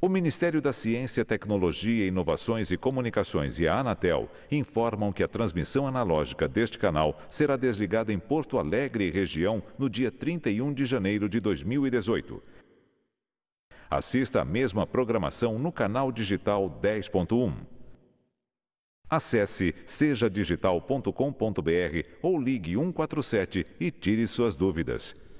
O Ministério da Ciência, Tecnologia, Inovações e Comunicações e a Anatel informam que a transmissão analógica deste canal será desligada em Porto Alegre e região no dia 31 de janeiro de 2018. Assista a mesma programação no canal digital 10.1. Acesse sejadigital.com.br ou ligue 147 e tire suas dúvidas.